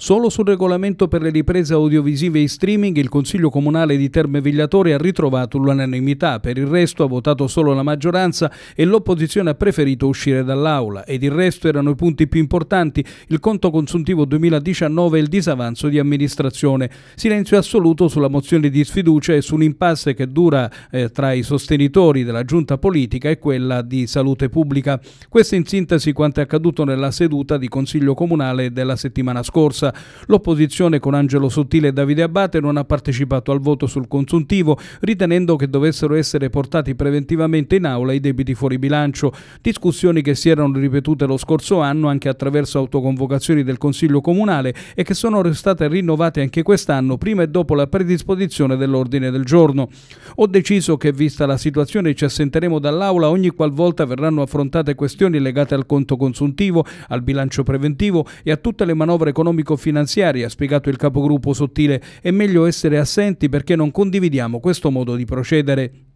Solo sul regolamento per le riprese audiovisive e streaming il Consiglio Comunale di Terme Vigliatore ha ritrovato l'unanimità, per il resto ha votato solo la maggioranza e l'opposizione ha preferito uscire dall'aula ed il resto erano i punti più importanti, il conto consuntivo 2019 e il disavanzo di amministrazione. Silenzio assoluto sulla mozione di sfiducia e su un impasse che dura eh, tra i sostenitori della giunta politica e quella di salute pubblica. Questo in sintesi quanto è accaduto nella seduta di Consiglio Comunale della settimana scorsa maggioranza. L'opposizione con Angelo Sottile e Davide Abate non ha partecipato al voto sul consuntivo, ritenendo che dovessero essere portati preventivamente in aula i debiti fuori bilancio, discussioni che si erano ripetute lo scorso anno anche attraverso autoconvocazioni del Consiglio Comunale e che sono state rinnovate anche quest'anno prima e dopo la predisposizione dell'ordine del giorno. Ho deciso che vista la situazione ci assenteremo dall'aula ogni qualvolta verranno affrontate questioni legate al conto consuntivo, al bilancio preventivo e a tutte le manovre economico economico ha spiegato il capogruppo Sottile, è meglio essere assenti perché non condividiamo questo modo di procedere.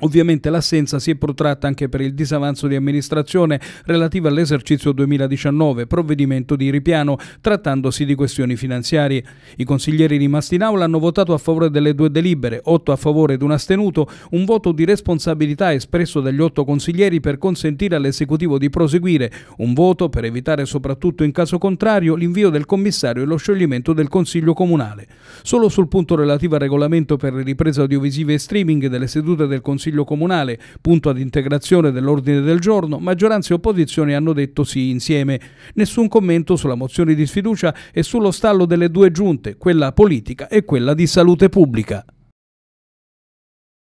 Ovviamente l'assenza si è protratta anche per il disavanzo di amministrazione relativo all'esercizio 2019, provvedimento di ripiano, trattandosi di questioni finanziarie. I consiglieri rimasti in aula hanno votato a favore delle due delibere, 8 a favore ed un astenuto, un voto di responsabilità espresso dagli otto consiglieri per consentire all'esecutivo di proseguire, un voto per evitare soprattutto in caso contrario l'invio del commissario e lo scioglimento del consiglio comunale. Solo sul punto relativo al regolamento per le riprese audiovisive e streaming delle sedute del consiglio Consiglio Comunale, punto ad integrazione dell'ordine del giorno, maggioranza e opposizione hanno detto sì insieme. Nessun commento sulla mozione di sfiducia e sullo stallo delle due giunte, quella politica e quella di salute pubblica.